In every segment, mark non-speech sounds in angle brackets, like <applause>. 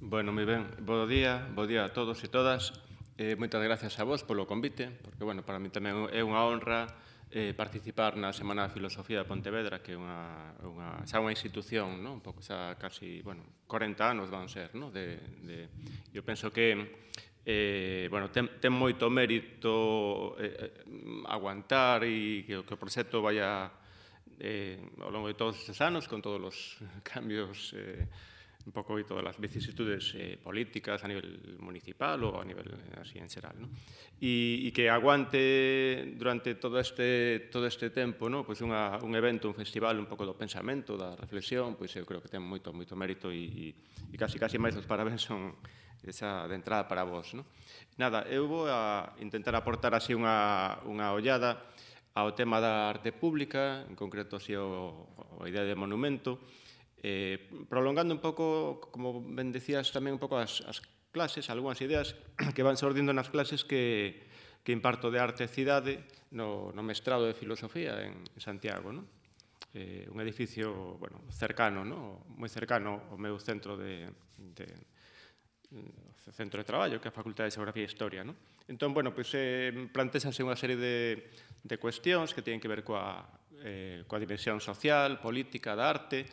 Bueno, moi ben. Bo día, bo día a todos e todas. Eh, moitas gracias a vos polo convite, porque, bueno, para mí tamén é unha honra eh, participar na Semana da Filosofía de Pontevedra, que é unha, unha, xa unha institución, non? un pouco xa casi, bueno, 40 anos van ser, non? De, de, eu penso que eh, bueno, ten, ten moito mérito eh, aguantar e que, que o proxecto vaya eh, ao longo de todos estes anos, con todos os <laughs> cambios eh, un pouco todas as vicisitudes eh, políticas a nivel municipal ou a nivel así en xeral, ¿no? E, e que aguante durante todo este todo este tempo, ¿no? Pois unha, un evento, un festival un pouco do pensamento, da reflexión, pois eu creo que ten moito moito mérito e, e, e casi casi máis os parabéns son esa de entrada para vos, ¿no? Nada, eu vou a intentar aportar así unha unha ollada ao tema da arte pública, en concreto así o, a idea de monumento, Eh, prolongando un pouco, como ben decías, tamén un pouco as, as clases, algunhas ideas <clears throat> que van sordindo nas clases que, que imparto de arte e cidade no, no mestrado de filosofía en, en Santiago, non? Eh, un edificio, bueno, cercano, ¿no? moi cercano ao meu centro de, de, de mm, centro de traballo, que é a Facultade de Geografía e Historia, ¿no? Entón, bueno, pois pues, eh, plantexanse unha serie de, de cuestións que teñen que ver coa, eh, coa dimensión social, política, da arte,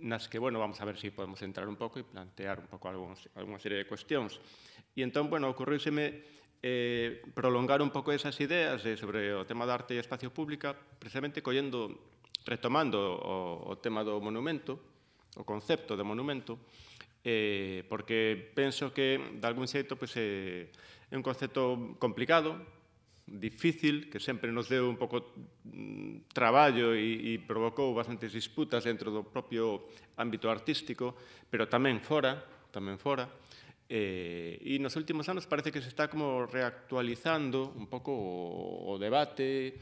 nas que, bueno, vamos a ver se si podemos entrar un pouco e plantear un pouco algunha serie de cuestións. E entón, bueno, ocurríseme eh, prolongar un pouco esas ideas de, sobre o tema da arte e espacio pública, precisamente collendo, retomando o, o tema do monumento, o concepto de monumento, eh, porque penso que, de algún xeito, pues, eh, é un concepto complicado, difícil, que sempre nos deu un pouco mm, traballo e, e provocou bastantes disputas dentro do propio ámbito artístico, pero tamén fora, tamén fora. Eh, e nos últimos anos parece que se está como reactualizando un pouco o, o debate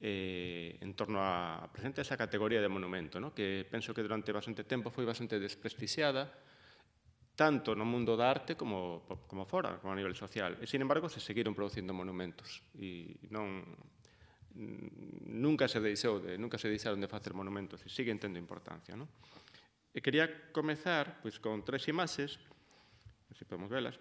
eh, en torno a presente esa categoría de monumento, ¿no? que penso que durante bastante tempo foi bastante desprestixiada, tanto no mundo da arte como, como fora, como a nivel social. E, sin embargo, se seguiron producindo monumentos e non nunca se deixou de, nunca se deixaron de facer monumentos e siguen tendo importancia, non? E quería comezar pois, con tres imaxes, se podemos velas,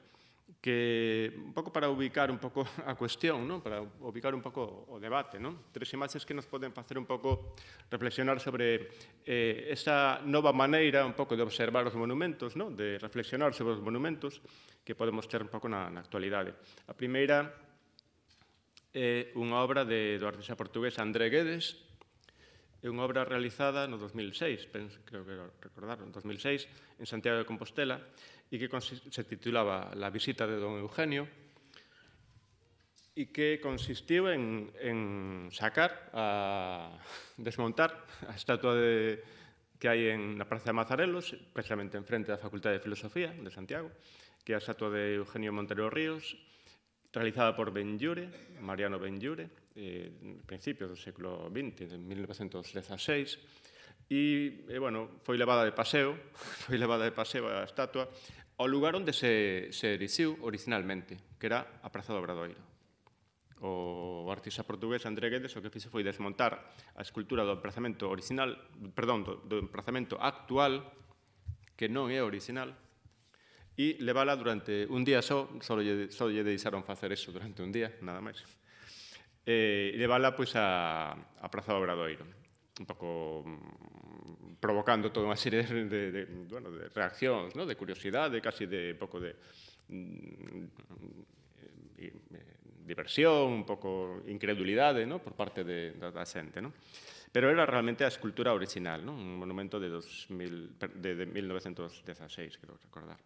que un pouco para ubicar un pouco <laughs> a cuestión, non? para ubicar un pouco o debate, non? tres imaxes que nos poden facer un pouco reflexionar sobre eh, esa nova maneira un pouco de observar os monumentos, non? de reflexionar sobre os monumentos que podemos ter un pouco na, na actualidade. A primeira é eh, unha obra de, do artista portugués André Guedes, É unha obra realizada no 2006, penso, creo que recordar, no 2006, en Santiago de Compostela, e que se titulaba La visita de don Eugenio, e que consistiu en, en sacar, a desmontar a estatua de, que hai en na Praza de Mazarelos, precisamente en frente da Facultade de Filosofía de Santiago, que é a estatua de Eugenio Montero Ríos, realizada por Benllure, Mariano Benllure, eh, principios do século XX, de 1916, e, eh, bueno, foi levada de paseo, <laughs> foi levada de paseo a estatua, ao lugar onde se, se erixiu originalmente, que era a Praza do Obradoiro. O artista portugués André Guedes o que fixe foi desmontar a escultura do emplazamento original, perdón, do, do emplazamento actual, que non é original, e levala durante un día só, só lle, só lle deixaron facer eso durante un día, nada máis e eh, levala pois, a, a Praza do Obradoiro un pouco mm, provocando toda unha serie de, de, de, bueno, de reaccións, ¿no? de curiosidade, casi de un pouco de, de mm, eh, diversión, un pouco incredulidade ¿no? por parte de, da, da xente. ¿no? Pero era realmente a escultura original, ¿no? un monumento de, 2000, de, de 1916, creo recordar.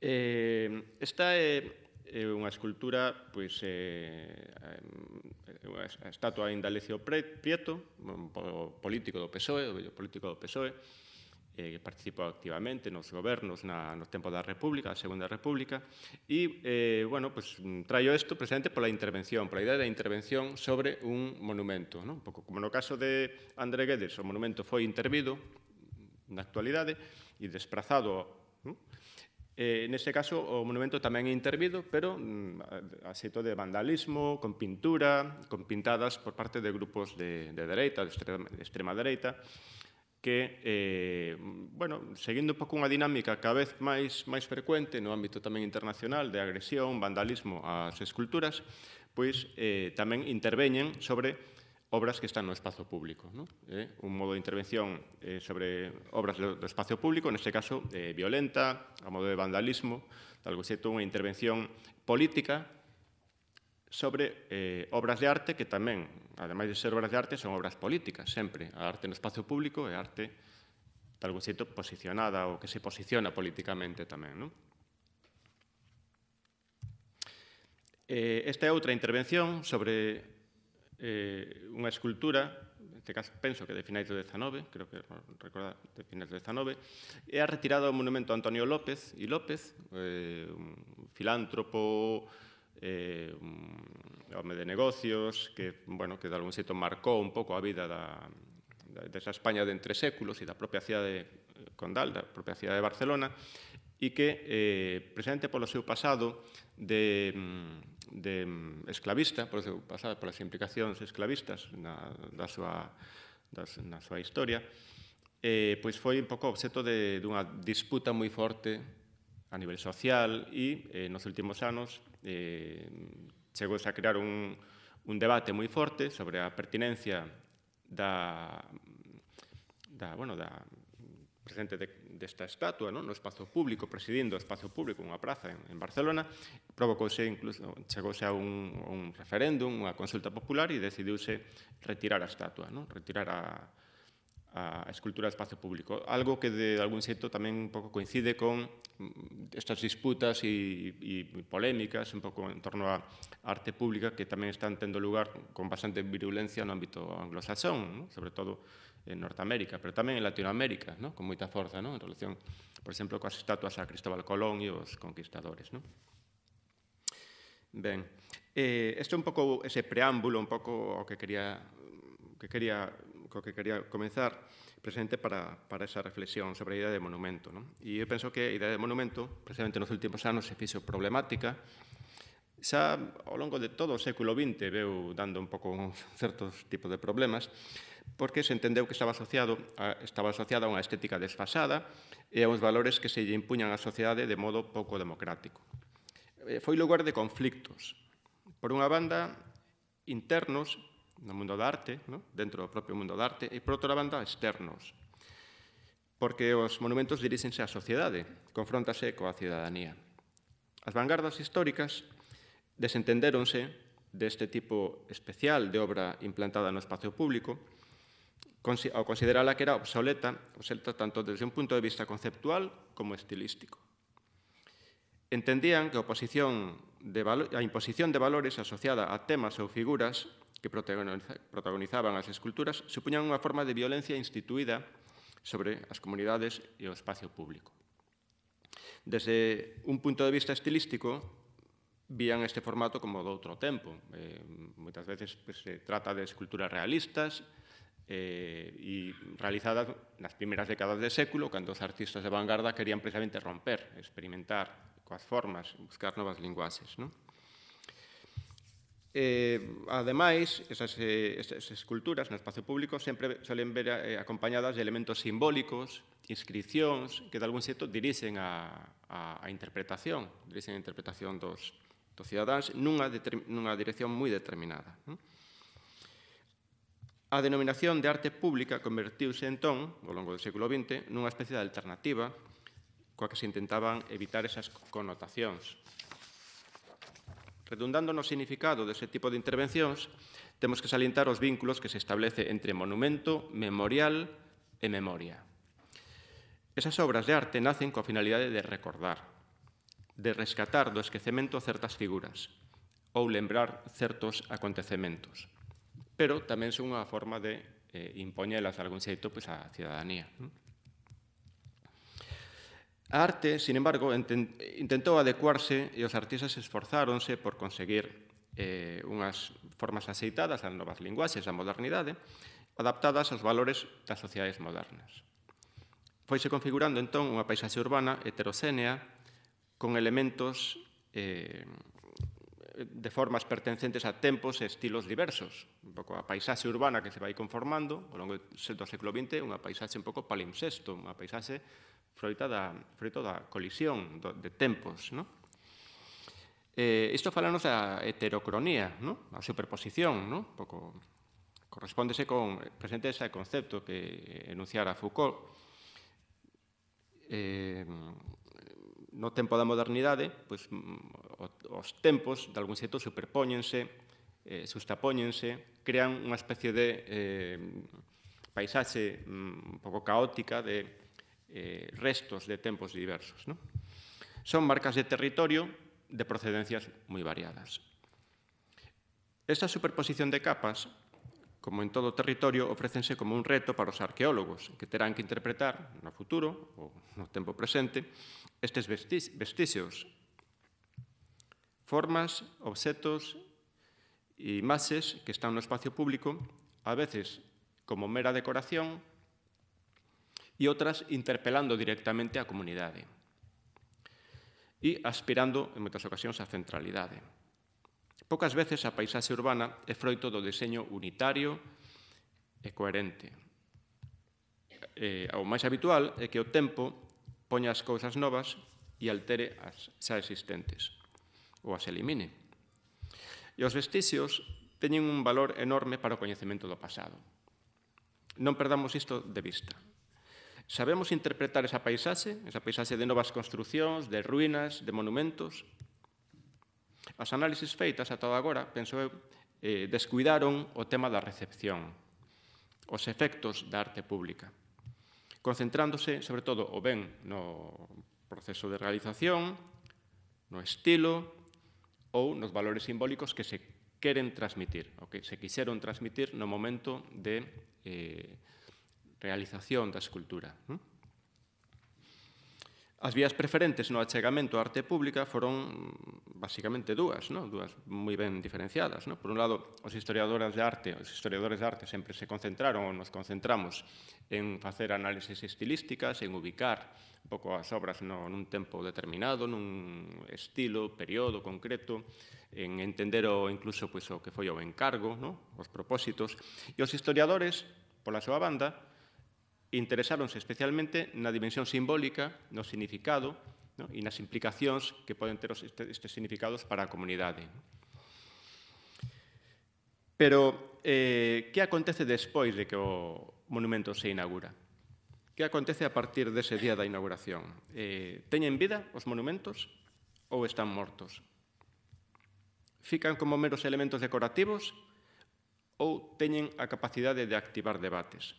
Eh, esta é... Eh, é unha escultura, pois é, eh, unha eh, estatua de Indalecio Prieto, político do PSOE, o político do PSOE, eh, que participou activamente nos gobernos na, no tempo da República, a Segunda República, e, eh, bueno, pues, pois, traio isto precisamente pola intervención, pola idea da intervención sobre un monumento. Non? Un pouco como no caso de André Guedes, o monumento foi intervido na actualidade e desprazado non? Eh, neste caso, o monumento tamén é intervido, pero mm, xeito de vandalismo, con pintura, con pintadas por parte de grupos de, de dereita, de extrema, de extrema dereita, que, eh, bueno, seguindo un pouco unha dinámica cada vez máis, máis frecuente no ámbito tamén internacional de agresión, vandalismo ás esculturas, pois eh, tamén interveñen sobre obras que están no espazo público. ¿no? Eh, un modo de intervención eh, sobre obras do, do espacio público, neste caso, eh, violenta, a modo de vandalismo, de algo xeito unha intervención política sobre eh, obras de arte que tamén, ademais de ser obras de arte, son obras políticas, sempre. A arte no espacio público e arte, de algo xeito, posicionada ou que se posiciona políticamente tamén. ¿no? Eh, esta é outra intervención sobre eh, unha escultura, este caso penso que de finais do XIX, creo que recorda de finais do XIX, e a retirada do monumento a Antonio López e López, eh, un filántropo, eh, un home de negocios, que, bueno, que de algún xeito marcou un pouco a vida da, da, desa España de entre séculos e da propia cidade de condal, da propia cidade de Barcelona, e que, eh, presente polo seu pasado de mm, de mm, esclavista, por eso por polas implicacións esclavistas na, da súa, das, na súa historia, eh, pois foi un pouco obxeto de, dunha disputa moi forte a nivel social e eh, nos últimos anos eh, chegouse a crear un, un debate moi forte sobre a pertinencia da, da, bueno, da, presente de, desta estatua no, no espazo público, presidindo o espazo público unha praza en, en Barcelona, provocouse incluso, chegouse a un, un referéndum, unha consulta popular e decidiuse retirar a estatua, no, retirar a, a escultura de espazo público. Algo que de algún xeito tamén un pouco coincide con mm, estas disputas e, e polémicas un pouco en torno á arte pública que tamén están tendo lugar con bastante virulencia no ámbito anglosaxón, ¿no? sobre todo en Norteamérica, pero tamén en Latinoamérica, no? con moita forza, no? en relación, por exemplo, coas estatuas a Cristóbal Colón e os conquistadores. No? Ben, eh, este é un pouco ese preámbulo, un pouco o que quería que quería co que quería comenzar presente para, para esa reflexión sobre a idea de monumento. ¿no? E eu penso que a idea de monumento, precisamente nos últimos anos, se fixo problemática, xa ao longo de todo o século XX veu dando un pouco <laughs> certos tipos de problemas, porque se entendeu que estaba asociado a, estaba asociada a unha estética desfasada e a uns valores que se lle impuñan á sociedade de modo pouco democrático. Eh, foi lugar de conflictos. Por unha banda, internos no mundo da arte, no? dentro do propio mundo da arte, e por outra banda, externos, porque os monumentos diríxense á sociedade, confrontase coa cidadanía. As vanguardas históricas Desentendéronse deste tipo especial de obra implantada no espacio público ao considerala que era obsoleta, obsoleta tanto desde un punto de vista conceptual como estilístico. Entendían que a, oposición de a imposición de valores asociada a temas ou figuras que protagonizaban as esculturas supuñan unha forma de violencia instituída sobre as comunidades e o espacio público. Desde un punto de vista estilístico, vían este formato como do outro tempo. Eh, moitas veces pues, se trata de esculturas realistas eh, e realizadas nas primeiras décadas de século, cando os artistas de vanguarda querían precisamente romper, experimentar coas formas, buscar novas linguaxes. Non? Eh, ademais, esas, eh, esas esculturas no espacio público sempre solen ver eh, acompañadas de elementos simbólicos, inscripcións, que de algún xeito dirixen a, a, a interpretación, dirixen a interpretación dos, dos cidadáns nunha, nunha dirección moi determinada. A denominación de arte pública convertiuse entón, ao longo do século XX, nunha especie de alternativa coa que se intentaban evitar esas connotacións. Redundando no significado dese tipo de intervencións, temos que salientar os vínculos que se establece entre monumento, memorial e memoria. Esas obras de arte nacen coa finalidade de recordar, de rescatar do esquecemento certas figuras ou lembrar certos acontecementos. Pero tamén son unha forma de eh, impoñelas algún xeito pois, á cidadanía. A arte, sin embargo, intentou adecuarse e os artistas esforzáronse por conseguir eh, unhas formas aceitadas ás novas linguaxes da modernidade, adaptadas aos valores das sociedades modernas. Foise configurando entón unha paisaxe urbana heterocénea con elementos eh, de formas pertencentes a tempos e estilos diversos. Un pouco a paisaxe urbana que se vai conformando ao longo do século XX, unha paisaxe un pouco palimpsesto, unha paisaxe froita da, da colisión do, de tempos. No? Eh, isto falanos da heterocronía, no? a superposición, no? un pouco correspóndese con presente ese concepto que enunciara Foucault. Eh, no tempo da modernidade, pois, mm, os tempos, de algún xeito, superpóñense, eh, sustapóñense, crean unha especie de eh, paisaxe mm, un pouco caótica de eh, restos de tempos diversos. ¿no? Son marcas de territorio de procedencias moi variadas. Esta superposición de capas, como en todo o territorio, ofrécense como un reto para os arqueólogos, que terán que interpretar no futuro ou no tempo presente estes vestixios. Formas, obxetos e imaxes que están no espacio público, a veces como mera decoración e outras interpelando directamente a comunidade e aspirando, en moitas ocasións, a centralidade. Poucas veces a paisaxe urbana é froito do diseño unitario e coherente. E, eh, o máis habitual é que o tempo poña as cousas novas e altere as xa existentes, ou as elimine. E os vestixios teñen un valor enorme para o coñecemento do pasado. Non perdamos isto de vista. Sabemos interpretar esa paisaxe, esa paisaxe de novas construcións, de ruínas, de monumentos. As análises feitas todo agora, penso eu, eh, descuidaron o tema da recepción, os efectos da arte pública concentrándose, sobre todo, o ben no proceso de realización, no estilo ou nos valores simbólicos que se queren transmitir, o que se quixeron transmitir no momento de eh, realización da escultura. Non? Hm? As vías preferentes no achegamento á arte pública foron mm, basicamente dúas, no? dúas moi ben diferenciadas. No? Por un lado, os historiadores de arte, os historiadores de arte sempre se concentraron ou nos concentramos en facer análises estilísticas, en ubicar un pouco as obras no, nun tempo determinado, nun estilo, período concreto, en entender o incluso pois, o que foi o encargo, no? os propósitos. E os historiadores, pola súa banda, interesáronse especialmente na dimensión simbólica, no significado, no? e nas implicacións que poden ter estes significados para a comunidade. Pero, eh, que acontece despois de que o monumento se inaugura? Que acontece a partir dese día da inauguración? Eh, teñen vida os monumentos ou están mortos? Fican como meros elementos decorativos ou teñen a capacidade de activar debates?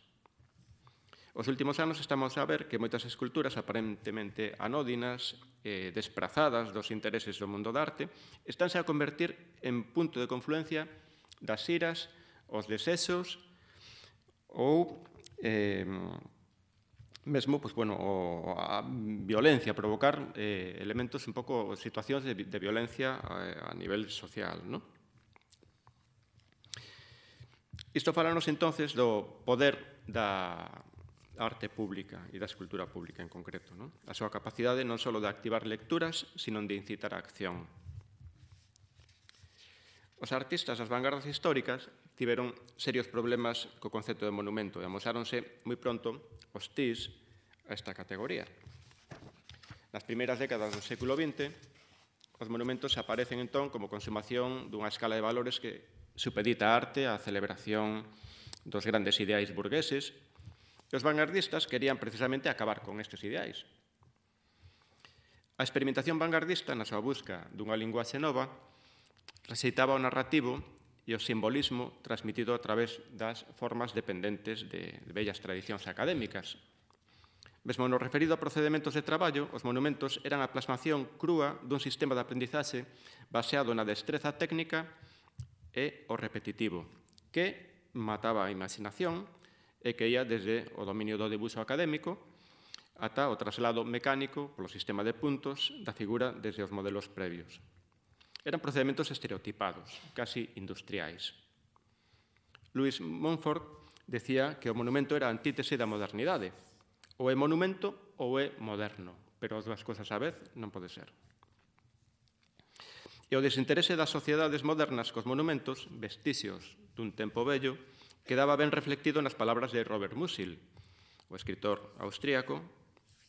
Os últimos anos estamos a ver que moitas esculturas aparentemente anódinas, eh, desprazadas dos intereses do mundo da arte, estánse a convertir en punto de confluencia das iras, os desexos ou eh, mesmo pues, bueno, o, a violencia, provocar eh, elementos un pouco, situacións de, de violencia a, eh, a nivel social. Non? Isto falanos entonces do poder da, arte pública e da escultura pública en concreto. Non? A súa capacidade non só de activar lecturas, sino de incitar a acción. Os artistas das vanguardas históricas tiveron serios problemas co concepto de monumento e amosáronse moi pronto hostis a esta categoría. Nas primeiras décadas do século XX, os monumentos aparecen entón como consumación dunha escala de valores que supedita a arte á celebración dos grandes ideais burgueses os vanguardistas querían precisamente acabar con estes ideais. A experimentación vanguardista na súa busca dunha linguaxe nova receitaba o narrativo e o simbolismo transmitido a través das formas dependentes de bellas tradicións académicas. Mesmo no referido a procedementos de traballo, os monumentos eran a plasmación crúa dun sistema de aprendizaxe baseado na destreza técnica e o repetitivo, que mataba a imaginación e que ia desde o dominio do debuxo académico ata o traslado mecánico polo sistema de puntos da figura desde os modelos previos. Eran procedementos estereotipados, casi industriais. Luis Montfort decía que o monumento era antítese da modernidade. O é monumento ou é moderno, pero as dúas cousas á vez non pode ser. E o desinterese das sociedades modernas cos monumentos, vestixios dun tempo bello, quedaba ben reflectido nas palabras de Robert Musil, o escritor austríaco,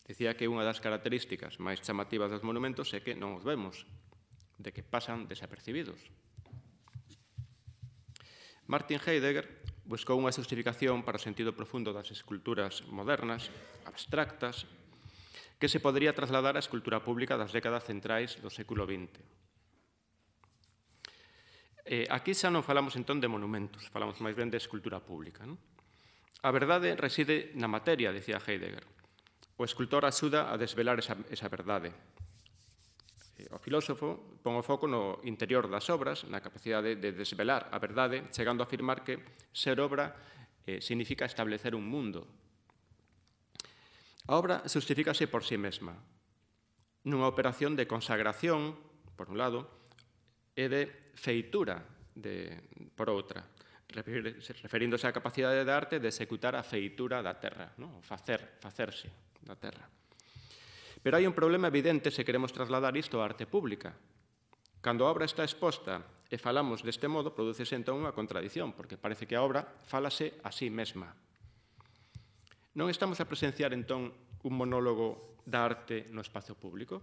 Dicía que unha das características máis chamativas dos monumentos é que non os vemos, de que pasan desapercibidos. Martin Heidegger buscou unha justificación para o sentido profundo das esculturas modernas, abstractas, que se podría trasladar á escultura pública das décadas centrais do século XX. Eh, aquí xa non falamos entón de monumentos, falamos máis ben de escultura pública. Non? A verdade reside na materia, decía Heidegger. O escultor axuda a desvelar esa, esa verdade. Eh, o filósofo pon o foco no interior das obras, na capacidade de desvelar a verdade, chegando a afirmar que ser obra eh, significa establecer un mundo. A obra justifícase por sí mesma, nunha operación de consagración, por un lado, e de feitura de, por outra, referíndose á capacidade de arte de executar a feitura da terra, non? facer, facerse da terra. Pero hai un problema evidente se queremos trasladar isto á arte pública. Cando a obra está exposta e falamos deste modo, producese entón unha contradición, porque parece que a obra falase a sí mesma. Non estamos a presenciar entón un monólogo da arte no espacio público?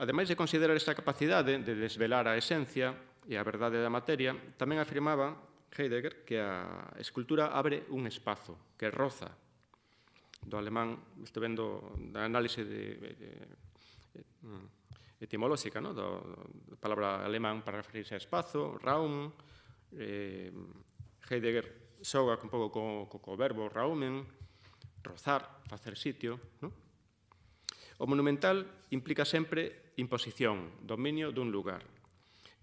Ademais de considerar esta capacidade de desvelar a esencia e a verdade da materia, tamén afirmaba Heidegger que a escultura abre un espazo, que roza. Do alemán, estou vendo da análise de, de, de etimolóxica, no? do, da palabra alemán para referirse a espazo, Raum, eh, Heidegger xoga un pouco co, co, co verbo raumen, rozar, facer sitio, non? O monumental implica sempre imposición, dominio dun lugar.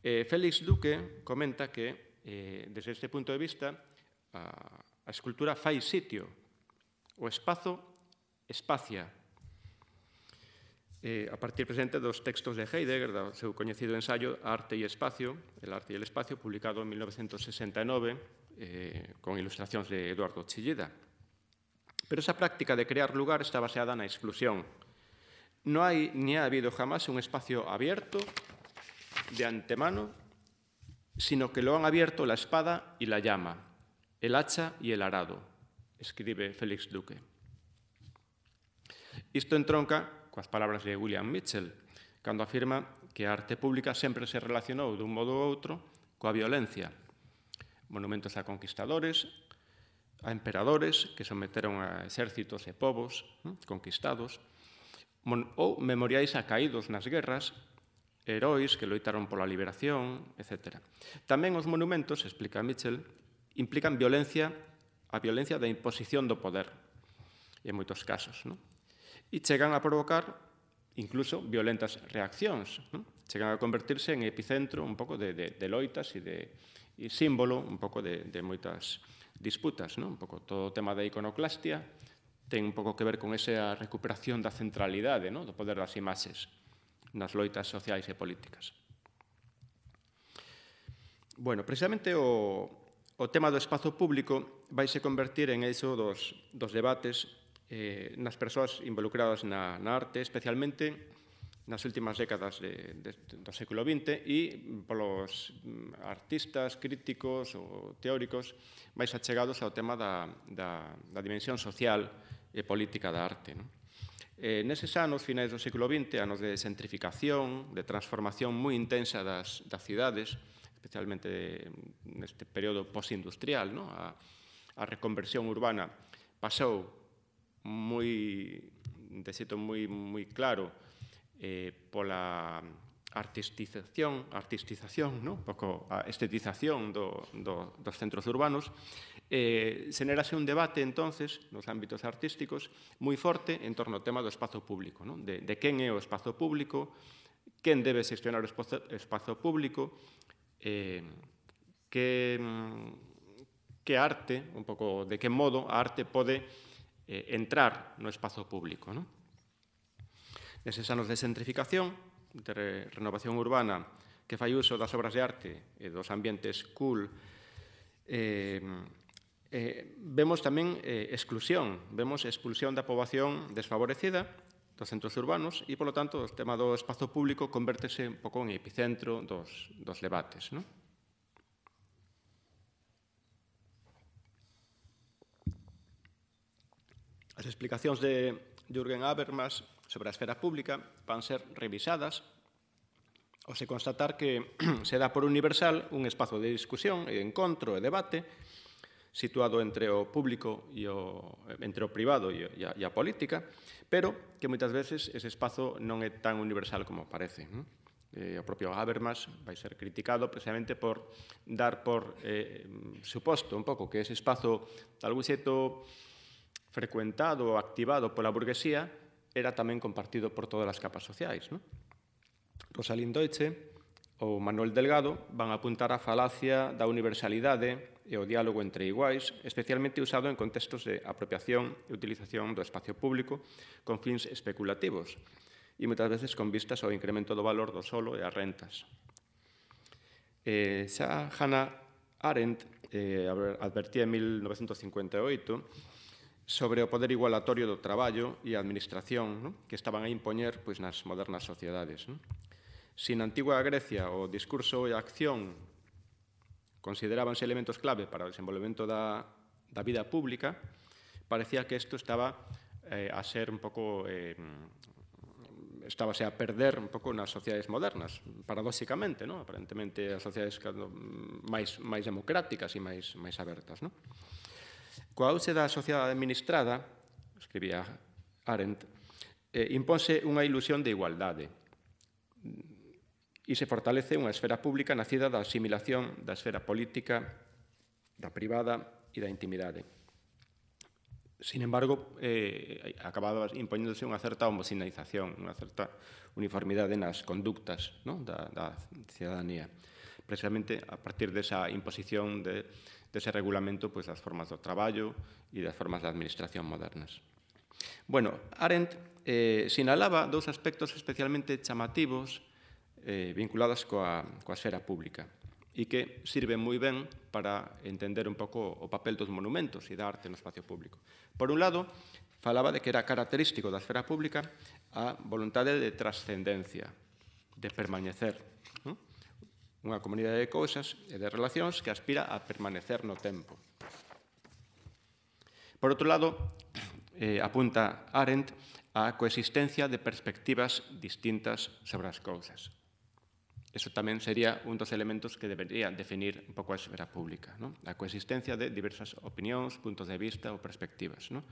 Eh, Félix Duque comenta que, eh, desde este punto de vista, a, a escultura fai sitio, o espazo espacia. Eh, a partir presente dos textos de Heidegger, do seu coñecido ensayo Arte e Espacio, El Arte e el Espacio, publicado en 1969, eh, con ilustracións de Eduardo Chillida. Pero esa práctica de crear lugar está baseada na exclusión, No hai ni ha habido jamás un espacio abierto de antemano, sino que lo han abierto la espada y la llama, el hacha y el arado, escribe Félix Duque. Isto entronca coas palabras de William Mitchell, cando afirma que a arte pública sempre se relacionou un modo ou outro coa violencia. Monumentos a conquistadores, a emperadores que someteron a exércitos e povos hm, conquistados, mon, ou memoriais acaídos nas guerras, heróis que loitaron pola liberación, etc. Tamén os monumentos, explica Mitchell, implican violencia, a violencia da imposición do poder, en moitos casos. Non? E chegan a provocar incluso violentas reaccións. Non? Chegan a convertirse en epicentro un pouco de, de, de loitas e de e símbolo un pouco de, de moitas disputas, non? un pouco todo o tema da iconoclastia, ten un pouco que ver con esa recuperación da centralidade no? do poder das imaxes nas loitas sociais e políticas. Bueno, precisamente o, o tema do espazo público vai se convertir en eso dos, dos debates eh, nas persoas involucradas na, na arte, especialmente nas últimas décadas de, de, do século XX e polos mm, artistas, críticos ou teóricos máis achegados ao tema da, da, da dimensión social de política da arte. Non? Eh, neses anos, finais do século XX, anos de centrificación, de transformación moi intensa das, das cidades, especialmente neste período posindustrial, non? A, a reconversión urbana pasou moi de xeito moi moi claro eh, pola artistización, artistización, non? Poco a estetización do, do, dos centros urbanos Eh, xenerase un debate entonces nos ámbitos artísticos moi forte en torno ao tema do espazo público, non? De, de quen é o espazo público, quen debe xestionar o espazo, público, eh, que, mm, que arte, un pouco de que modo a arte pode eh, entrar no espazo público. Non? Neses anos de centrificación, de re, renovación urbana, que fai uso das obras de arte e dos ambientes cool, eh, Eh, vemos tamén eh, exclusión, vemos expulsión da poboación desfavorecida dos centros urbanos e, polo tanto, o tema do espazo público convértese un pouco en epicentro dos, dos debates. Non? As explicacións de Jürgen Habermas sobre a esfera pública van ser revisadas ao se constatar que <clears throat> se dá por universal un espazo de discusión e de encontro e debate situado entre o público e o, entre o privado e a, e a política, pero que moitas veces ese espazo non é tan universal como parece. Eh, o propio Habermas vai ser criticado precisamente por dar por eh, suposto un pouco que ese espazo tal algún xeito frecuentado ou activado pola burguesía era tamén compartido por todas as capas sociais. Non? Rosalind Deutsche ou Manuel Delgado van apuntar a falacia da universalidade e o diálogo entre iguais, especialmente usado en contextos de apropiación e utilización do espacio público con fins especulativos e moitas veces con vistas ao incremento do valor do solo e as rentas. Eh, xa Hannah Arendt eh, advertía en 1958 sobre o poder igualatorio do traballo e a administración ¿no? que estaban a impoñer pois, nas modernas sociedades. ¿no? Sin antigua Grecia o discurso e a acción considerábanse elementos clave para o desenvolvemento da, da vida pública, parecía que isto estaba eh, a ser un pouco eh, estaba a perder un pouco nas sociedades modernas, paradóxicamente, ¿no? aparentemente as sociedades máis, máis democráticas e máis, máis abertas. ¿no? Coa auxe da sociedade administrada, escribía Arendt, eh, imponse unha ilusión de igualdade, e se fortalece unha esfera pública nacida da asimilación da esfera política, da privada e da intimidade. Sin embargo, eh, acababa impoñéndose unha certa homocinalización, unha certa uniformidade nas conductas no? da, da cidadanía. Precisamente a partir desa imposición de, dese regulamento pois, das formas do traballo e das formas da administración modernas. Bueno, Arendt eh, sinalaba dous aspectos especialmente chamativos eh, vinculadas coa, coa esfera pública e que sirve moi ben para entender un pouco o papel dos monumentos e da arte no espacio público. Por un lado, falaba de que era característico da esfera pública a voluntade de trascendencia, de permanecer. ¿no? Unha comunidade de cousas e de relacións que aspira a permanecer no tempo. Por outro lado, eh, apunta Arendt a coexistencia de perspectivas distintas sobre as cousas. Eso tamén sería un dos elementos que debería definir un pouco a esfera pública, ¿no? a coexistencia de diversas opinións, puntos de vista ou perspectivas. ¿no?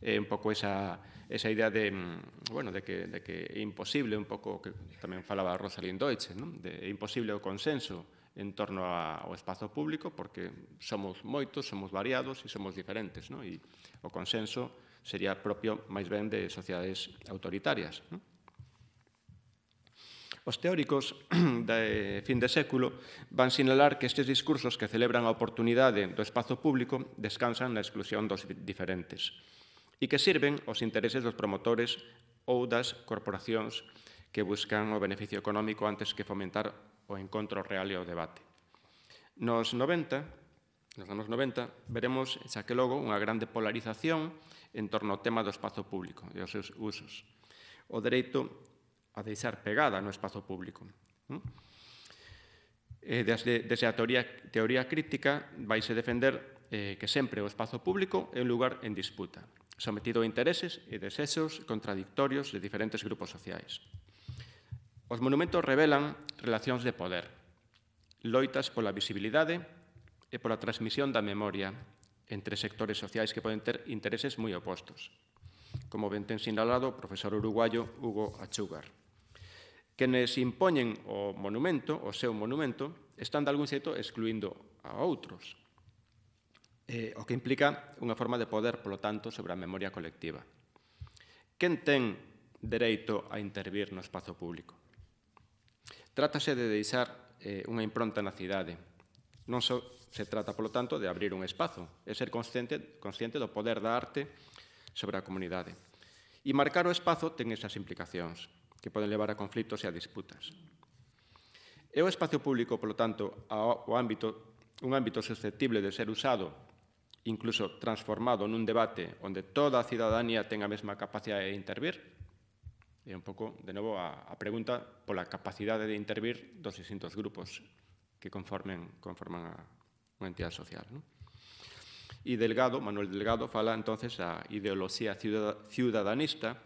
Eh, un pouco esa, esa idea de, mm, bueno, de, que, de que é imposible, un pouco que tamén falaba Rosalind Deutsch, ¿no? de é imposible o consenso en torno a, ao espazo público porque somos moitos, somos variados e somos diferentes. ¿no? E o consenso sería propio máis ben de sociedades autoritarias. ¿no? Os teóricos <clears throat> de fin de século van sinalar que estes discursos que celebran a oportunidade do espazo público descansan na exclusión dos diferentes e que sirven os intereses dos promotores ou das corporacións que buscan o beneficio económico antes que fomentar o encontro real e o debate. Nos 90, nos anos 90, veremos, xa que logo, unha grande polarización en torno ao tema do espazo público e aos seus usos. O dereito a deixar pegada no espazo público. Eh, desde, desde a teoría, teoría crítica vaise defender eh, que sempre o espazo público é un lugar en disputa, sometido a intereses e desexos contradictorios de diferentes grupos sociais. Os monumentos revelan relacións de poder, loitas pola visibilidade e pola transmisión da memoria entre sectores sociais que poden ter intereses moi opostos, como ben ten sinalado o profesor uruguayo Hugo Achugar. Quenes impoñen o monumento, o seu monumento, están de algún xeito excluindo a outros, eh, o que implica unha forma de poder, polo tanto, sobre a memoria colectiva. Quen ten dereito a intervir no espazo público? Trátase de deixar eh, unha impronta na cidade. Non so, se trata, polo tanto, de abrir un espazo, é ser consciente, consciente do poder da arte sobre a comunidade. E marcar o espazo ten esas implicacións que poden levar a conflitos e a disputas. É o espacio público, polo tanto, o ámbito, un ámbito susceptible de ser usado, incluso transformado nun debate onde toda a cidadanía ten a mesma capacidade de intervir? E un pouco, de novo, a, a pregunta pola capacidade de intervir dos distintos grupos que conformen, conforman a unha entidade social. Non? E Delgado, Manuel Delgado, fala entonces a ideoloxía ciudadanista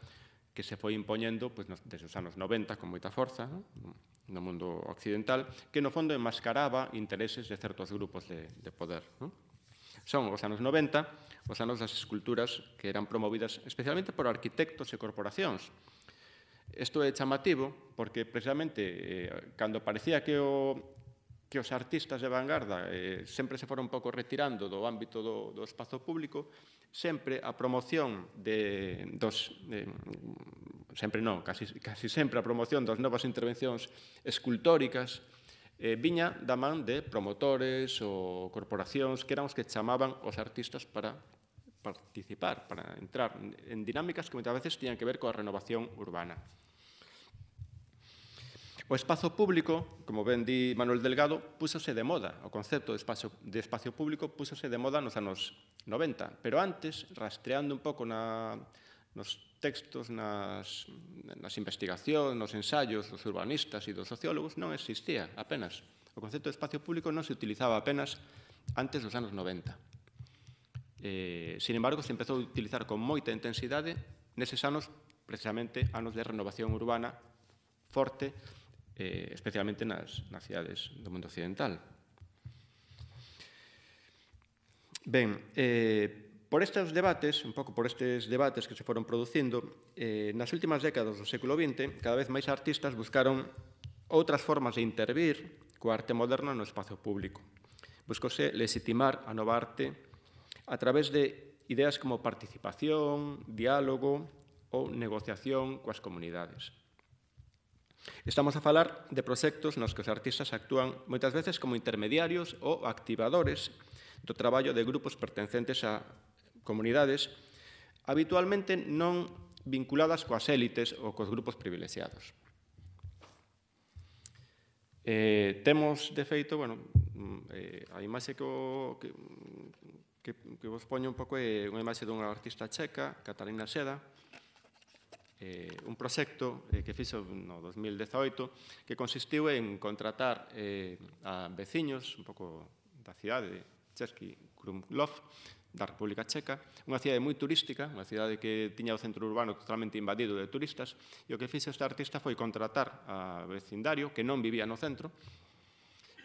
que se foi impoñendo pues, nos, desde os anos 90 con moita forza no mundo occidental, que no fondo enmascaraba intereses de certos grupos de, de poder. ¿no? Son os anos 90, os anos das esculturas que eran promovidas especialmente por arquitectos e corporacións. Isto é chamativo porque precisamente eh, cando parecía que o que os artistas de vanguarda eh, sempre se foron un pouco retirando do ámbito do, do espazo público, sempre a promoción de, dos, de, sempre non, casi, casi sempre a promoción das novas intervencións escultóricas eh, viña da man de promotores ou corporacións que eran os que chamaban os artistas para participar, para entrar en dinámicas que moitas veces tiñan que ver coa renovación urbana. O espazo público, como ben di Manuel Delgado, púsose de moda. O concepto de espazo, de espacio público púsose de moda nos anos 90. Pero antes, rastreando un pouco na, nos textos, nas, nas investigacións, nos ensaios dos urbanistas e dos sociólogos, non existía apenas. O concepto de espacio público non se utilizaba apenas antes dos anos 90. Eh, sin embargo, se empezou a utilizar con moita intensidade neses anos, precisamente anos de renovación urbana forte eh, especialmente nas, nas cidades do mundo occidental. Ben, eh, por estes debates, un pouco por estes debates que se foron producindo, eh, nas últimas décadas do século XX, cada vez máis artistas buscaron outras formas de intervir coa arte moderna no espazo público. Buscose legitimar a nova arte a través de ideas como participación, diálogo ou negociación coas comunidades. Estamos a falar de proxectos nos que os artistas actúan moitas veces como intermediarios ou activadores do traballo de grupos pertencentes a comunidades habitualmente non vinculadas coas élites ou cos grupos privilexiados. Eh, temos, de feito, bueno, mm, eh, a imaxe que, o, que, que, que vos poño un pouco é unha imaxe dunha artista checa, Catalina Seda, eh, un proxecto eh, que fixo no 2018 que consistiu en contratar eh, a veciños un pouco da cidade de Chesky Krumlov da República Checa, unha cidade moi turística, unha cidade que tiña o centro urbano totalmente invadido de turistas, e o que fixo este artista foi contratar a vecindario que non vivía no centro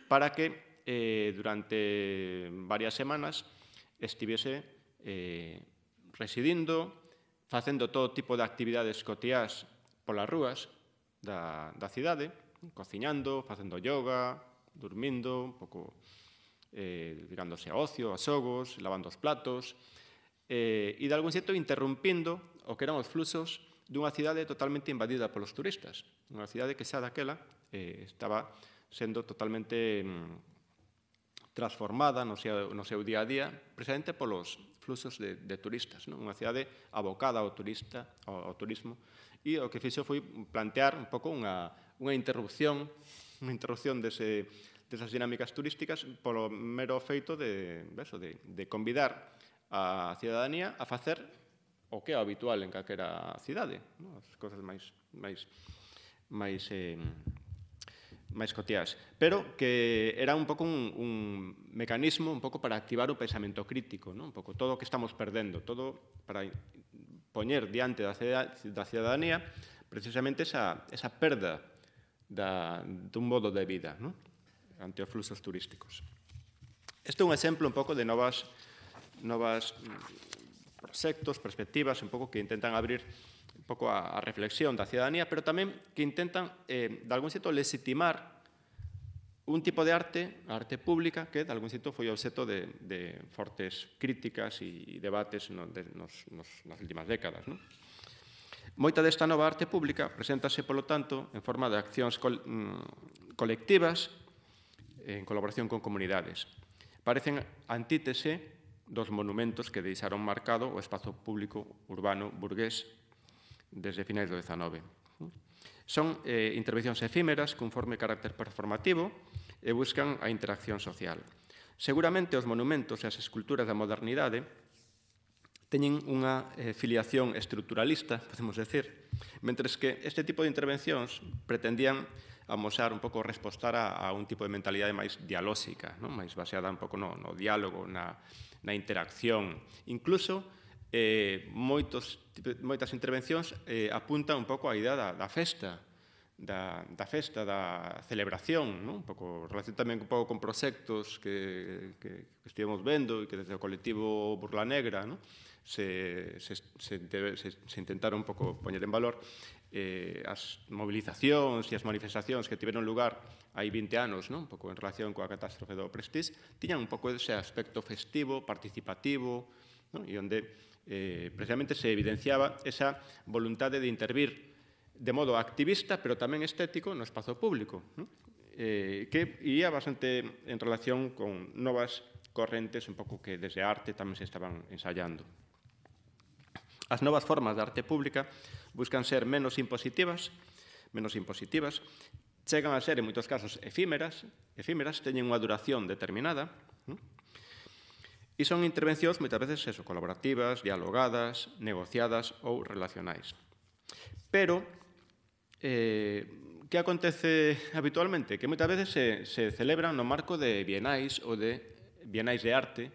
para que eh, durante varias semanas estivese eh, residindo facendo todo tipo de actividades cotiás polas rúas da, da cidade, cociñando, facendo yoga, durmindo, un pouco eh, dedicándose ao ocio, a xogos, lavando os platos, eh, e de algún xeito interrumpindo o que eran os fluxos dunha cidade totalmente invadida polos turistas. Unha cidade que xa daquela eh, estaba sendo totalmente mm, transformada no seu, no seu día a día precisamente polos, fluxos de, de turistas, non? unha cidade abocada ao turista, ao, ao turismo, e o que fixo foi plantear un pouco unha, unha interrupción, unha interrupción dese, desas dinámicas turísticas polo mero feito de, eso, de, de convidar a cidadanía a facer o que é habitual en calquera cidade, non? as cousas máis máis máis eh, máis cotiás, pero que era un pouco un, un mecanismo un pouco para activar o pensamento crítico, ¿no? un pouco todo o que estamos perdendo, todo para poñer diante da, da cidadanía precisamente esa, esa perda da, dun modo de vida ¿no? ante os fluxos turísticos. Este é un exemplo un pouco de novas novas proxectos, mm, perspectivas, un pouco que intentan abrir un pouco a, a reflexión da ciudadanía, pero tamén que intentan, eh, de algún xeito, legitimar un tipo de arte, a arte pública, que de algún xeito foi obxeto de, de fortes críticas e debates no, de, nos, nos, nas últimas décadas. Non? Moita desta nova arte pública preséntase, polo tanto, en forma de accións mm, colectivas en colaboración con comunidades. Parecen antítese dos monumentos que deixaron marcado o espazo público urbano burgués desde finais do XIX. Son eh, intervencións efímeras cun forme carácter performativo e buscan a interacción social. Seguramente os monumentos e as esculturas da modernidade teñen unha eh, filiación estructuralista, podemos decir, mentres que este tipo de intervencións pretendían amosar un pouco respostar a, a un tipo de mentalidade máis dialóxica, non? máis baseada un pouco no, no diálogo, na, na interacción, incluso eh, moitos, moitas intervencións eh, apuntan un pouco a idea da, da festa, da, da festa, da celebración, non? un pouco, relación tamén un pouco con proxectos que, que, que estivemos vendo e que desde o colectivo Burla Negra non? se, se, se, se, se intentaron un pouco poñer en valor eh, as movilizacións e as manifestacións que tiveron lugar hai 20 anos, non? un pouco en relación coa catástrofe do Prestige, tiñan un pouco ese aspecto festivo, participativo, non? e onde eh, precisamente se evidenciaba esa voluntade de intervir de modo activista, pero tamén estético, no espazo público, ¿no? eh, que ia bastante en relación con novas correntes un pouco que desde arte tamén se estaban ensayando. As novas formas de arte pública buscan ser menos impositivas, menos impositivas, chegan a ser en moitos casos efímeras, efímeras teñen unha duración determinada, ¿no? E son intervencións moitas veces eso, colaborativas, dialogadas, negociadas ou relacionais. Pero eh, que acontece habitualmente? Que moitas veces se, se celebran no marco de bienais ou de bienais de arte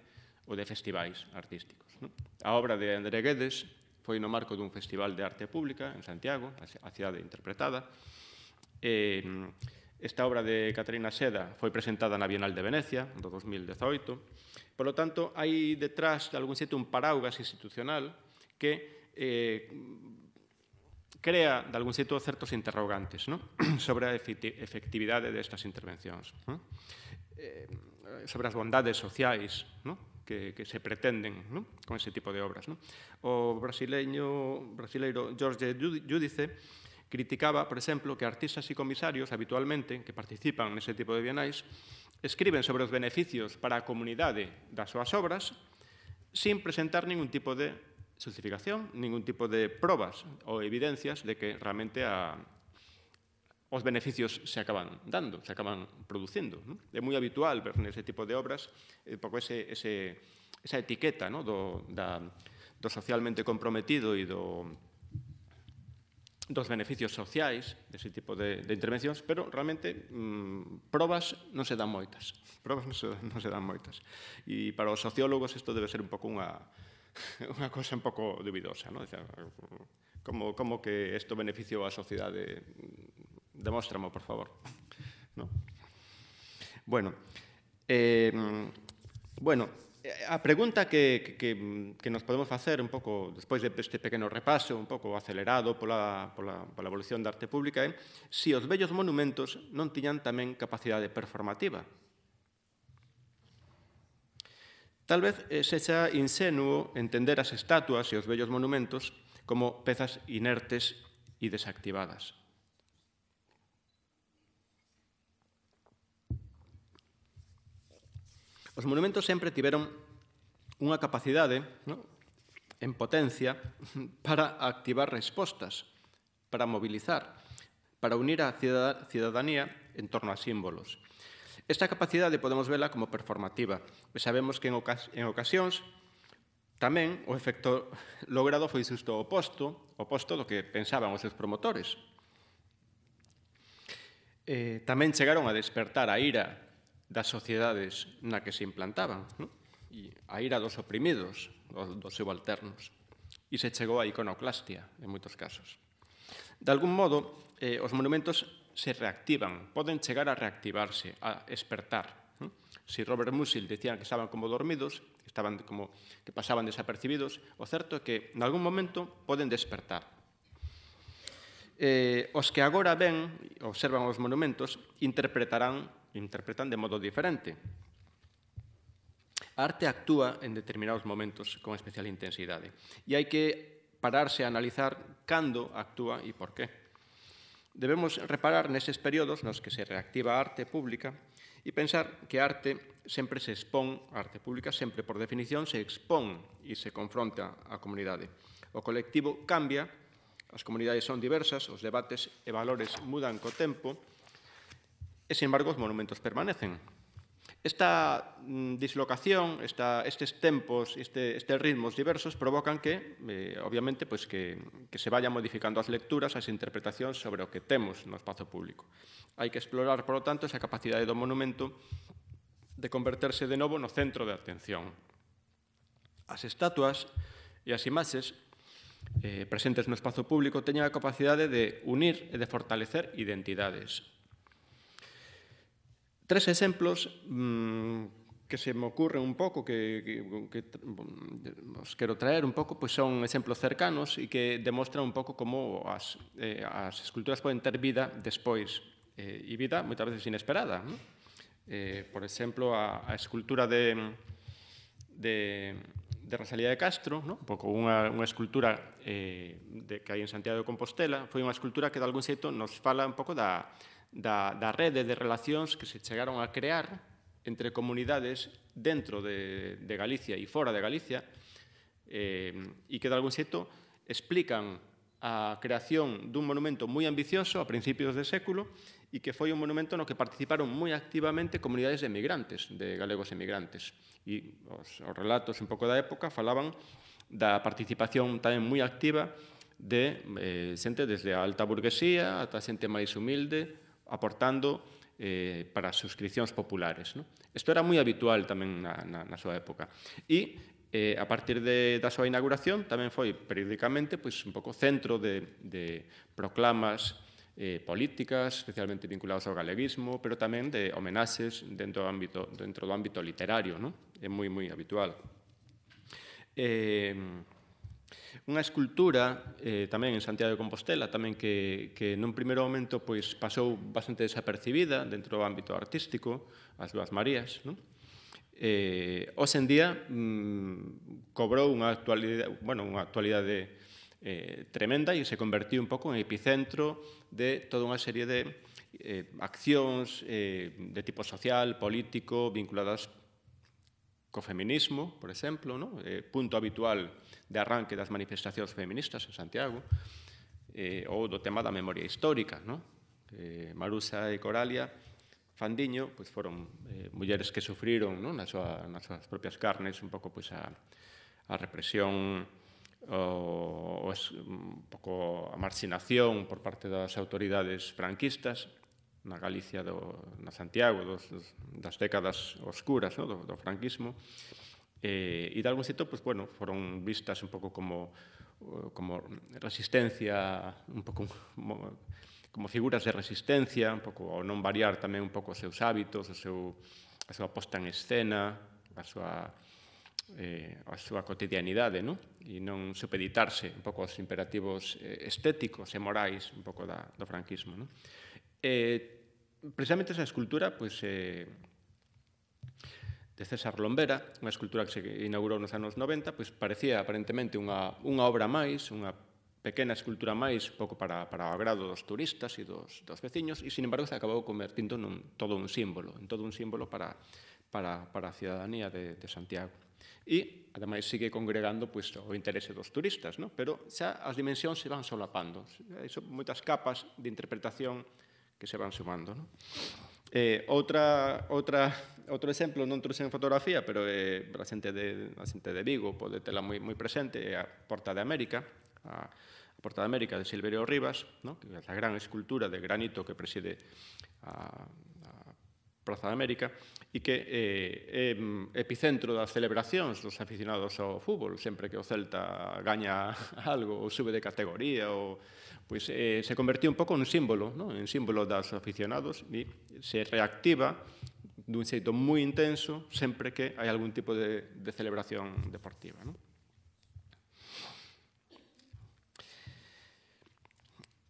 ou de festivais artísticos. Non? A obra de André Guedes foi no marco dun festival de arte pública en Santiago, a cidade interpretada. Eh, esta obra de Catarina Seda foi presentada na Bienal de Venecia do 2018 Por lo tanto, hai detrás, de algún xeito, un paraugas institucional que eh, crea, de algún xeito, certos interrogantes ¿no? <clears throat> sobre a efectividade destas intervencións, ¿no? eh, sobre as bondades sociais ¿no? que, que se pretenden ¿no? con ese tipo de obras. ¿no? O brasileño, brasileiro Jorge Judice Criticaba, por exemplo, que artistas e comisarios habitualmente que participan nese tipo de bienais escriben sobre os beneficios para a comunidade das súas obras sin presentar ningún tipo de justificación, ningún tipo de probas ou evidencias de que realmente a, os beneficios se acaban dando, se acaban producindo. ¿no? É moi habitual ver nese tipo de obras eh, pouco ese, ese, esa etiqueta ¿no? do, da, do socialmente comprometido e do dos beneficios sociais dese tipo de, de intervencións, pero realmente mm, probas non se dan moitas. <laughs> Probas non se, non se dan moitas. E para os sociólogos isto debe ser un pouco unha, <laughs> unha cosa un pouco dubidosa. non? Dice, como, como que isto beneficio a sociedade? Demóstramo, por favor. <laughs> Non? Bueno, eh, mm, bueno, Eh, a pregunta que, que, que nos podemos facer un pouco despois deste pequeno repaso un pouco acelerado pola, pola, pola evolución da arte pública é se si os bellos monumentos non tiñan tamén capacidade performativa. Tal vez eh, xa insenuo entender as estatuas e os bellos monumentos como pezas inertes e desactivadas. Os monumentos sempre tiveron unha capacidade ¿no? en potencia <laughs> para activar respostas, para mobilizar, para unir a cidadanía en torno a símbolos. Esta capacidade podemos vela como performativa. E sabemos que en, en ocasións tamén o efecto <laughs> logrado foi xusto oposto, oposto do que pensaban os seus promotores. Eh, tamén chegaron a despertar a ira das sociedades na que se implantaban, non? e a ira dos oprimidos, dos subalternos. E se chegou a iconoclastia, en moitos casos. De algún modo, eh, os monumentos se reactivan, poden chegar a reactivarse, a despertar. ¿no? Si Robert Musil decía que estaban como dormidos, que, estaban como, que pasaban desapercibidos, o certo é que, en algún momento, poden despertar. Eh, os que agora ven, observan os monumentos, interpretarán interpretan de modo diferente. A arte actúa en determinados momentos con especial intensidade e hai que pararse a analizar cando actúa e por qué. Debemos reparar neses períodos nos que se reactiva a arte pública e pensar que a arte sempre se expón, a arte pública sempre por definición se expón e se confronta á comunidade. O colectivo cambia, as comunidades son diversas, os debates e valores mudan co tempo e, sin embargo, os monumentos permanecen. Esta mm, dislocación, esta, estes tempos, este, estes ritmos diversos provocan que, eh, obviamente, pues que, que se vayan modificando as lecturas, as interpretacións sobre o que temos no espazo público. Hai que explorar, por lo tanto, esa capacidade do monumento de converterse de novo no centro de atención. As estatuas e as imaxes eh, presentes no espazo público teñen a capacidade de unir e de fortalecer identidades, tres exemplos mmm, que se me ocurren un pouco que, que, que mm, os quero traer un pouco, pois son exemplos cercanos e que demostran un pouco como as, eh, as esculturas poden ter vida despois eh, e vida moitas veces inesperada. Eh, por exemplo, a, a escultura de, de, de Rosalía de Castro, ¿no? un pouco pois unha, unha escultura eh, de, que hai en Santiago de Compostela, foi unha escultura que de algún xeito nos fala un pouco da, da, da rede de relacións que se chegaron a crear entre comunidades dentro de, de Galicia e fora de Galicia eh, e que, de algún xeito, explican a creación dun monumento moi ambicioso a principios de século e que foi un monumento no que participaron moi activamente comunidades de emigrantes, de galegos emigrantes. E os, os relatos un pouco da época falaban da participación tamén moi activa de eh, xente desde a alta burguesía ata xente máis humilde, aportando eh, para suscripcións populares. No? Isto era moi habitual tamén na, na, na súa época. E eh, a partir de, da súa inauguración tamén foi periódicamente pois, un pouco centro de, de proclamas eh, políticas, especialmente vinculados ao galeguismo, pero tamén de homenaxes dentro do ámbito, dentro do ámbito literario, non? é moi moi habitual. Eh, Unha escultura eh, tamén en Santiago de Compostela, tamén que, que nun primeiro momento pois, pasou bastante desapercibida dentro do ámbito artístico, as dúas Marías, non? Eh, hoxe en día mm, cobrou unha actualidade, bueno, unha actualidade eh, tremenda e se convertiu un pouco en epicentro de toda unha serie de eh, accións eh, de tipo social, político, vinculadas co feminismo, por exemplo, no? eh, punto habitual de arranque das manifestacións feministas en Santiago, eh, ou do tema da memoria histórica. No? Eh, Marusa e Coralia Fandiño pois foron eh, mulleres que sufriron no? nas, súa, nas súas propias carnes un pouco pois, a, a represión o, o es, un pouco a marxinación por parte das autoridades franquistas na Galicia do, na Santiago dos, dos, das décadas oscuras no? do, do franquismo eh, e de algún xeito pues, bueno, foron vistas un pouco como eh, como resistencia un pouco como figuras de resistencia, un pouco ao non variar tamén un pouco os seus hábitos, o seu a súa posta en escena, a súa eh, a súa cotidianidade, non? E non supeditarse un pouco aos imperativos eh, estéticos e morais un pouco da, do franquismo, non? Eh, precisamente esa escultura, pues, eh, de César Lombera, unha escultura que se inaugurou nos anos 90, pues, parecía aparentemente unha, unha obra máis, unha pequena escultura máis, pouco para, para o agrado dos turistas e dos, dos veciños, e, sin embargo, se acabou convertindo nun todo un símbolo, en todo un símbolo para, para, para a ciudadanía de, de Santiago. E, ademais, sigue congregando pues, o interese dos turistas, no? pero xa as dimensións se van solapando. Son moitas capas de interpretación que se van sumando. ¿no? Eh, outra, outra, outro exemplo non en fotografía, pero eh, a xente de, a xente de Vigo pode tela moi, moi presente, é eh, a Porta de América, a, a Porta de América de Silverio Rivas, no? que é a gran escultura de granito que preside a, ah, Praza de América, e que é, eh, epicentro das celebracións dos aficionados ao fútbol, sempre que o Celta gaña <laughs> algo ou sube de categoría ou pois eh, se convertiu un pouco en símbolo, non? en símbolo das aficionados e se reactiva dun xeito moi intenso sempre que hai algún tipo de, de celebración deportiva. Non?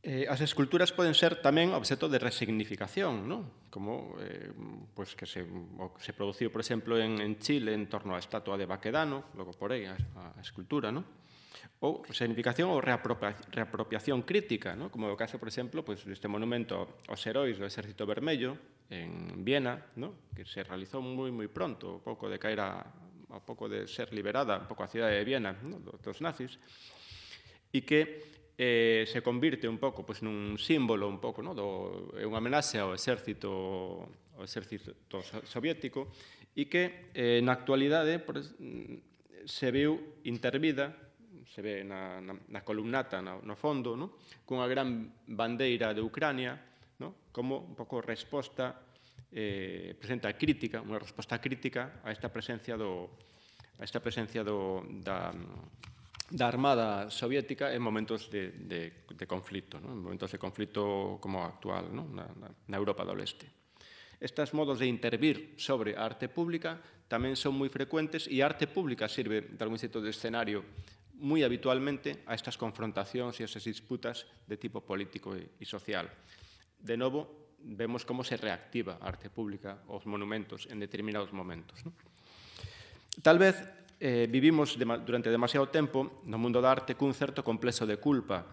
Eh, as esculturas poden ser tamén obxeto de resignificación, non? Como eh, pues que se, o que se produciu, por exemplo, en, en Chile en torno á estatua de Baquedano, logo por aí a, a escultura, non? Ou resignificación ou reapropiación, reapropiación crítica, non? Como é o caso, por exemplo, pues, deste monumento aos heróis do Exército Vermello en Viena, non? Que se realizou moi moi pronto, pouco de caer a, a pouco de ser liberada, pouco a cidade de Viena, non? dos nazis, e que eh, se convirte un pouco pois, nun símbolo un pouco, no? Do, é unha amenaza ao exército ao exército soviético e que eh, na actualidade por, se viu intervida se ve na, na, na columnata na, no fondo, no? cunha gran bandeira de Ucrania, no? como un pouco resposta eh, presenta crítica, unha resposta crítica a esta presencia do a esta presencia do da da Armada Soviética en momentos de, de, de conflito, ¿no? en momentos de conflito como actual, ¿no? na, na Europa do Leste. Estas modos de intervir sobre a arte pública tamén son moi frecuentes e a arte pública sirve de algún xeito de escenario moi habitualmente a estas confrontacións e esas disputas de tipo político e social. De novo, vemos como se reactiva a arte pública aos monumentos en determinados momentos. ¿no? Tal vez eh, vivimos de, durante demasiado tempo no mundo da arte cun certo complexo de culpa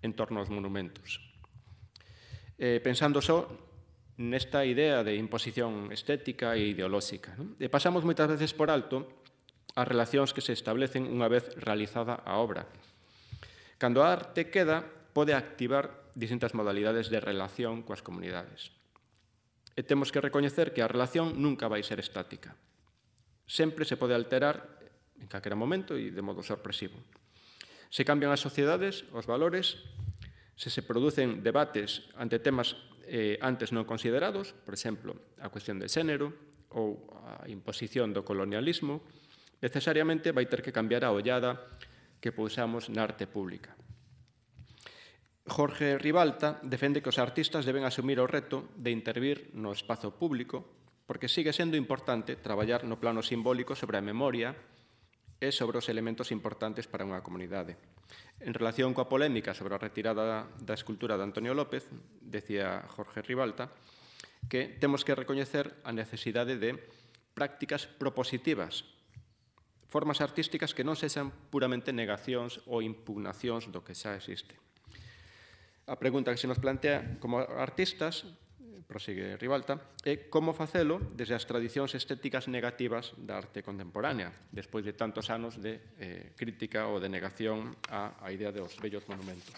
en torno aos monumentos. Eh, pensando só nesta idea de imposición estética e ideolóxica. Non? E pasamos moitas veces por alto as relacións que se establecen unha vez realizada a obra. Cando a arte queda, pode activar distintas modalidades de relación coas comunidades. E temos que recoñecer que a relación nunca vai ser estática sempre se pode alterar en calquera momento e de modo sorpresivo. Se cambian as sociedades, os valores, se se producen debates ante temas eh, antes non considerados, por exemplo, a cuestión de xénero ou a imposición do colonialismo, necesariamente vai ter que cambiar a ollada que pousamos na arte pública. Jorge Ribalta defende que os artistas deben asumir o reto de intervir no espazo público porque sigue sendo importante traballar no plano simbólico sobre a memoria e sobre os elementos importantes para unha comunidade. En relación coa polémica sobre a retirada da escultura de Antonio López, decía Jorge Ribalta, que temos que recoñecer a necesidade de prácticas propositivas, formas artísticas que non sexan puramente negacións ou impugnacións do que xa existe. A pregunta que se nos plantea como artistas Eh, prosegue Rivalta, é como facelo desde as tradicións estéticas negativas da arte contemporánea, despois de tantos anos de eh, crítica ou de negación á, á idea dos bellos monumentos.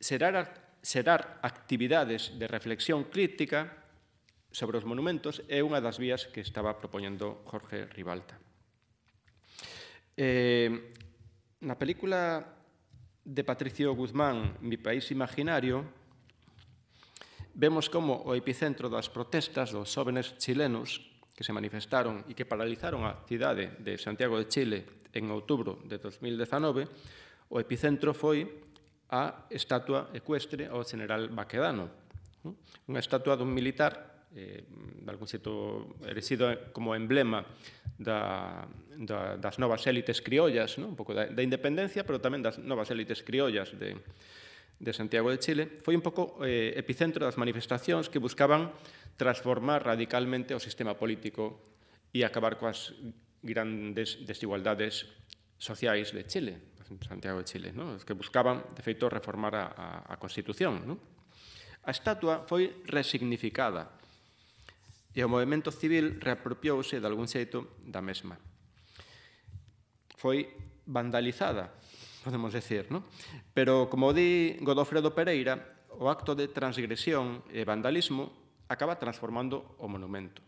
Serar, serar actividades de reflexión crítica sobre os monumentos é unha das vías que estaba propoñendo Jorge Rivalta. Eh, na película de Patricio Guzmán, Mi País Imaginario, vemos como o epicentro das protestas dos xóvenes chilenos que se manifestaron e que paralizaron a cidade de Santiago de Chile en outubro de 2019, o epicentro foi a estatua ecuestre ao general Baquedano, unha estatua dun militar eh, de algún xeito erecido como emblema da, da, das novas élites criollas, non? un pouco da, da independencia, pero tamén das novas élites criollas de, de Santiago de Chile, foi un pouco eh, epicentro das manifestacións que buscaban transformar radicalmente o sistema político e acabar coas grandes desigualdades sociais de Chile, Santiago de Chile, no? que buscaban, de feito, reformar a, a, a Constitución. No? A estatua foi resignificada e o movimento civil reapropiouse de algún xeito da mesma. Foi vandalizada podemos decir, ¿no? Pero, como di Godofredo Pereira, o acto de transgresión e vandalismo acaba transformando o monumento.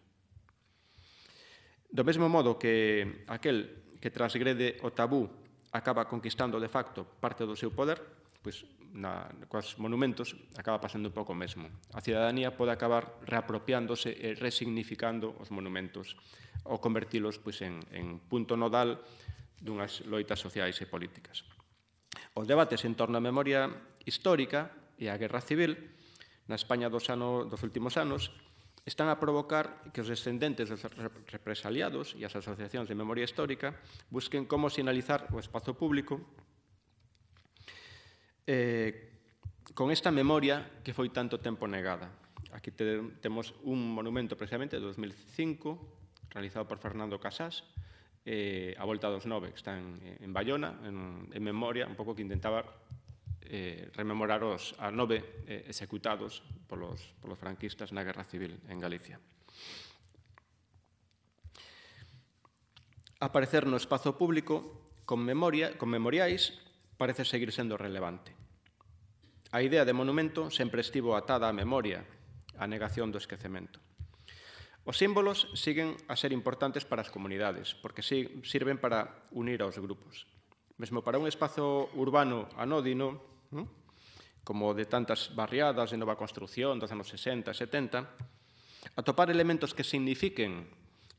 Do mesmo modo que aquel que transgrede o tabú acaba conquistando de facto parte do seu poder, pois na, coas monumentos acaba pasando un pouco o mesmo. A cidadanía pode acabar reapropiándose e resignificando os monumentos ou convertilos pois, en, en punto nodal dunhas loitas sociais e políticas. Os debates en torno á memoria histórica e á guerra civil na España dos, ano, dos últimos anos están a provocar que os descendentes dos represaliados e as asociacións de memoria histórica busquen como sinalizar o espazo público eh, con esta memoria que foi tanto tempo negada. Aquí te, temos un monumento precisamente de 2005 realizado por Fernando Casas, eh, a volta dos nove, que están en Bayona, en, en memoria, un pouco que intentaba eh, rememorar os a nove eh, executados polos, polos franquistas na Guerra Civil en Galicia. Aparecer no espazo público con, memoria, con memoriais parece seguir sendo relevante. A idea de monumento sempre estivo atada á memoria, a negación do esquecemento. Os símbolos siguen a ser importantes para as comunidades, porque sirven para unir aos grupos. Mesmo para un espazo urbano anódino, ¿no? como de tantas barriadas de nova construción dos anos 60 70, atopar elementos que signifiquen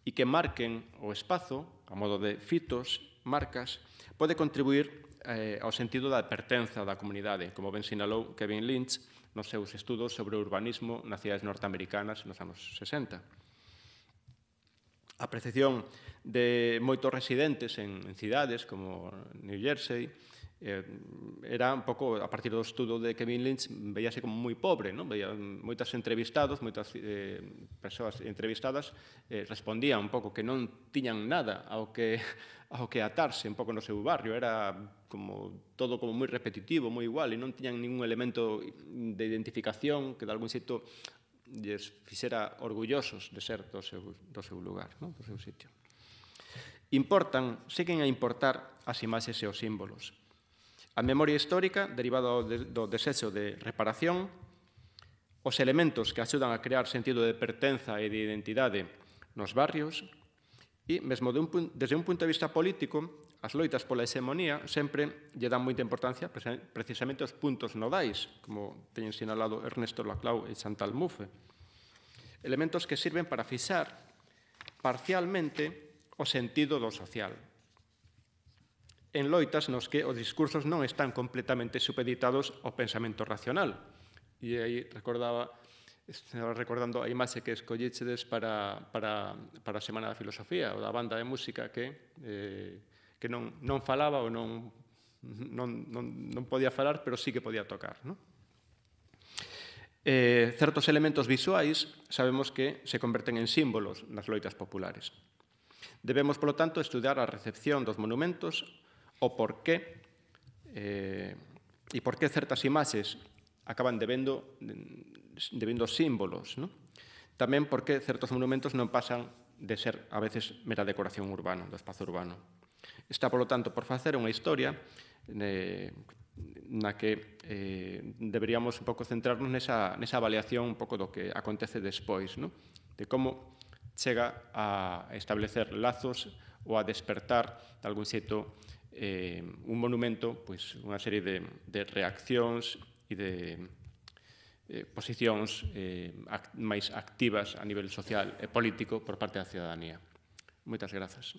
e que marquen o espazo, a modo de fitos, marcas, pode contribuir eh, ao sentido da pertenza da comunidade, como ben sinalou Kevin Lynch nos seus estudos sobre o urbanismo nas cidades norteamericanas nos anos 60 a percepción de moitos residentes en, en cidades como New Jersey eh, era un pouco, a partir do estudo de Kevin Lynch, veíase como moi pobre, non? Veía moitas entrevistados, moitas eh, persoas entrevistadas eh, respondían un pouco que non tiñan nada ao que, <laughs> ao que atarse un pouco no seu barrio, era como todo como moi repetitivo, moi igual, e non tiñan ningún elemento de identificación que de algún xeito lles fixera orgullosos de ser do seu, do seu lugar, no? do seu sitio. Importan, seguen a importar as imaxes e os símbolos. A memoria histórica, derivada do desexo de reparación, os elementos que axudan a crear sentido de pertenza e de identidade nos barrios, e, mesmo de un, desde un punto de vista político, As loitas pola hexemonía sempre lle dan moita importancia precisamente aos puntos nodais, como teñen sinalado Ernesto Laclau e Chantal Mouffe. Elementos que sirven para fixar parcialmente o sentido do social. En loitas nos que os discursos non están completamente supeditados ao pensamento racional. E aí recordaba estaba recordando a imaxe que escollíxedes para, para, para a Semana da Filosofía, ou da banda de música que eh, que non, non falaba ou non, non, non, non podía falar, pero sí que podía tocar. ¿no? Eh, certos elementos visuais sabemos que se converten en símbolos nas loitas populares. Debemos, polo tanto, estudar a recepción dos monumentos o por qué eh, e por qué certas imaxes acaban devendo, devendo símbolos. ¿no? Tamén por qué certos monumentos non pasan de ser a veces mera decoración urbana, do espazo urbano. Está, polo tanto, por facer unha historia eh, na que eh, deberíamos un pouco centrarnos nesa, nesa avaliación un pouco do que acontece despois, no? de como chega a establecer lazos ou a despertar de algún xeito eh, un monumento, pois, unha serie de, de reaccións e de eh, posicións eh, act máis activas a nivel social e político por parte da ciudadanía. Moitas grazas.